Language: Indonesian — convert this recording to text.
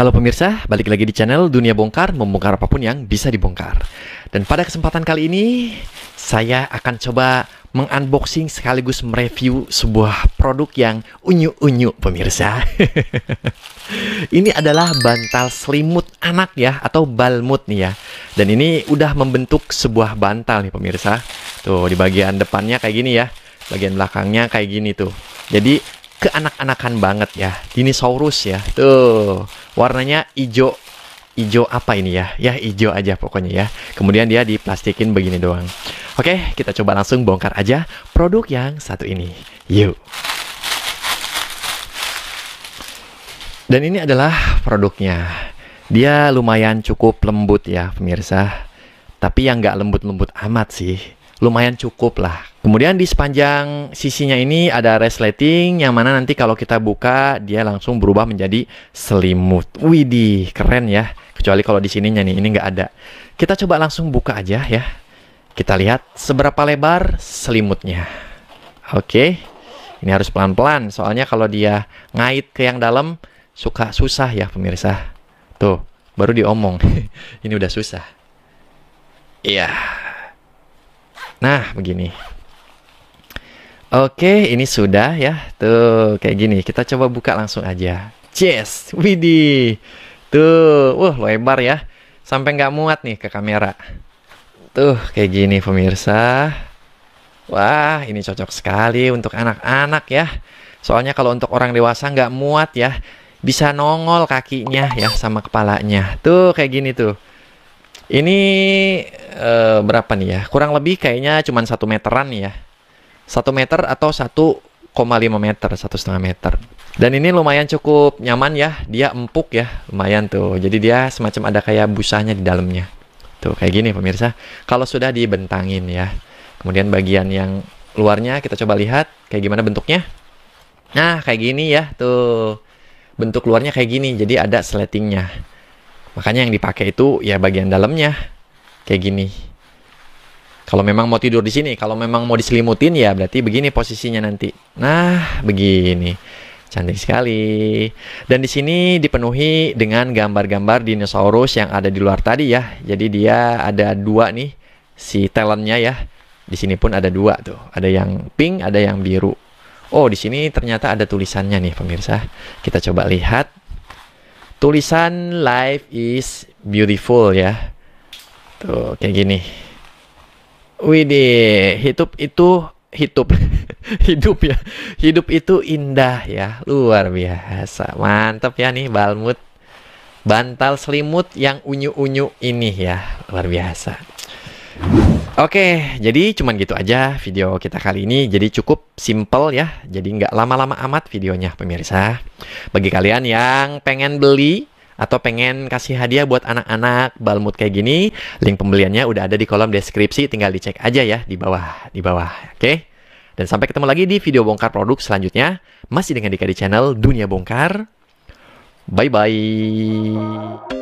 Halo pemirsa, balik lagi di channel Dunia Bongkar, membongkar apapun yang bisa dibongkar. Dan pada kesempatan kali ini, saya akan coba mengunboxing sekaligus mereview sebuah produk yang unyu-unyu pemirsa. ini adalah bantal selimut anak ya, atau balmut nih ya. Dan ini udah membentuk sebuah bantal nih pemirsa. Tuh, di bagian depannya kayak gini ya. Bagian belakangnya kayak gini tuh. Jadi keanak-anakan banget ya. Dinosaurus ya. Tuh, warnanya hijau hijau apa ini ya? Ya hijau aja pokoknya ya. Kemudian dia diplastikin begini doang. Oke, kita coba langsung bongkar aja produk yang satu ini. Yuk. Dan ini adalah produknya. Dia lumayan cukup lembut ya pemirsa. Tapi yang nggak lembut-lembut amat sih. Lumayan cukup lah Kemudian di sepanjang sisinya ini ada resleting yang mana nanti kalau kita buka dia langsung berubah menjadi selimut. Widih, keren ya. Kecuali kalau di sininya nih, ini nggak ada. Kita coba langsung buka aja ya. Kita lihat seberapa lebar selimutnya. Oke, ini harus pelan-pelan soalnya kalau dia ngait ke yang dalam suka susah ya pemirsa. Tuh, baru diomong. ini udah susah. Iya. Nah, begini. Oke, ini sudah ya. Tuh, kayak gini. Kita coba buka langsung aja. Yes, widih. Tuh, wah uh, lebar ya. Sampai nggak muat nih ke kamera. Tuh, kayak gini pemirsa. Wah, ini cocok sekali untuk anak-anak ya. Soalnya kalau untuk orang dewasa nggak muat ya. Bisa nongol kakinya ya sama kepalanya. Tuh, kayak gini tuh. Ini uh, berapa nih ya? Kurang lebih kayaknya cuma satu meteran nih ya 1 meter atau 1,5 meter, satu setengah meter. Dan ini lumayan cukup nyaman ya, dia empuk ya, lumayan tuh. Jadi dia semacam ada kayak busanya di dalamnya. Tuh kayak gini pemirsa, kalau sudah dibentangin ya. Kemudian bagian yang luarnya kita coba lihat kayak gimana bentuknya. Nah, kayak gini ya tuh. Bentuk luarnya kayak gini, jadi ada sletingnya. Makanya yang dipakai itu ya bagian dalamnya kayak gini. Kalau memang mau tidur di sini, kalau memang mau diselimutin ya berarti begini posisinya nanti. Nah, begini. Cantik sekali. Dan di sini dipenuhi dengan gambar-gambar dinosaurus yang ada di luar tadi ya. Jadi dia ada dua nih si talentnya ya. Di sini pun ada dua tuh. Ada yang pink, ada yang biru. Oh, di sini ternyata ada tulisannya nih pemirsa. Kita coba lihat. Tulisan life is beautiful ya. Tuh, kayak gini. Widih, hidup itu hidup hidup ya hidup itu indah ya luar biasa mantap ya nih balmut bantal selimut yang unyu unyu ini ya luar biasa Oke, jadi cuman gitu aja video kita kali ini. Jadi cukup simple ya. Jadi nggak lama-lama amat videonya, pemirsa. Bagi kalian yang pengen beli atau pengen kasih hadiah buat anak-anak balmut kayak gini, link pembeliannya udah ada di kolom deskripsi, tinggal dicek aja ya di bawah, di bawah. Oke? Okay? Dan sampai ketemu lagi di video bongkar produk selanjutnya, masih dengan Dika di channel Dunia Bongkar. Bye-bye.